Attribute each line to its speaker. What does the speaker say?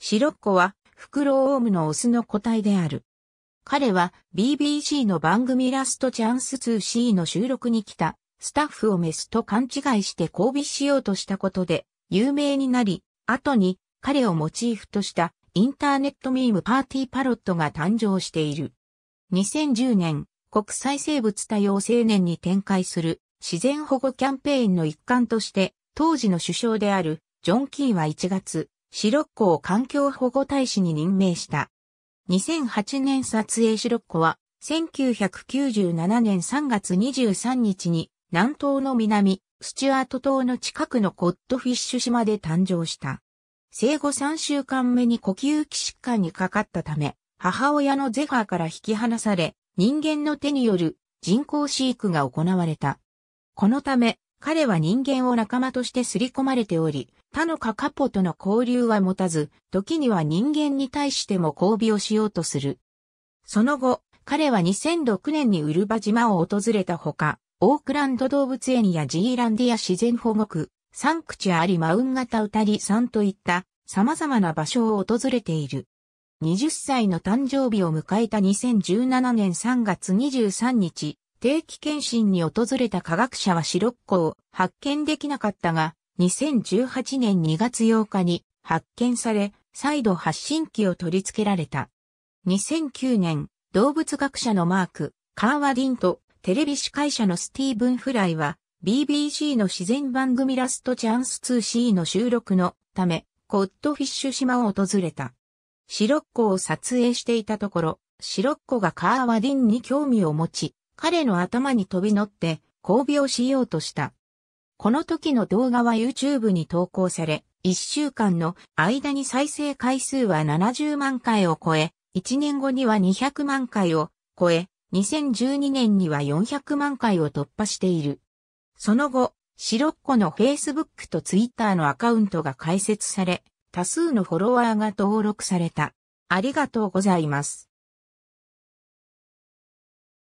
Speaker 1: シロッコはフクロオウムのオスの個体である。彼は BBC の番組ラストチャンス 2C の収録に来たスタッフをメスと勘違いして交尾しようとしたことで有名になり、後に彼をモチーフとしたインターネットミームパーティーパロットが誕生している。2010年、国際生物多様青年に展開する自然保護キャンペーンの一環として、当時の首相であるジョン・キーは1月、白っ子を環境保護大使に任命した。2008年撮影白っ子は、1997年3月23日に、南東の南、スチュアート島の近くのコットフィッシュ島で誕生した。生後3週間目に呼吸器疾患にかかったため、母親のゼファーから引き離され、人間の手による人工飼育が行われた。このため、彼は人間を仲間として刷り込まれており、他のカカポとの交流は持たず、時には人間に対しても交尾をしようとする。その後、彼は2006年にウルバ島を訪れたほか、オークランド動物園やジーランディア自然保護区、サンクチュアリマウンガタウタリさんといった様々な場所を訪れている。20歳の誕生日を迎えた2017年3月23日、定期検診に訪れた科学者はシロッコを発見できなかったが、2018年2月8日に発見され、再度発信機を取り付けられた。2009年、動物学者のマーク、カーワディンとテレビ司会者のスティーブン・フライは、BBC の自然番組ラストチャンス 2C の収録のため、コットフィッシュ島を訪れた。シロッコを撮影していたところ、シロッコがカーワディンに興味を持ち、彼の頭に飛び乗って、交尾をしようとした。この時の動画は YouTube に投稿され、1週間の間に再生回数は70万回を超え、1年後には200万回を超え、2012年には400万回を突破している。その後、シロッコの Facebook と Twitter のアカウントが開設され、多数のフォロワーが登録された。ありがとうございます。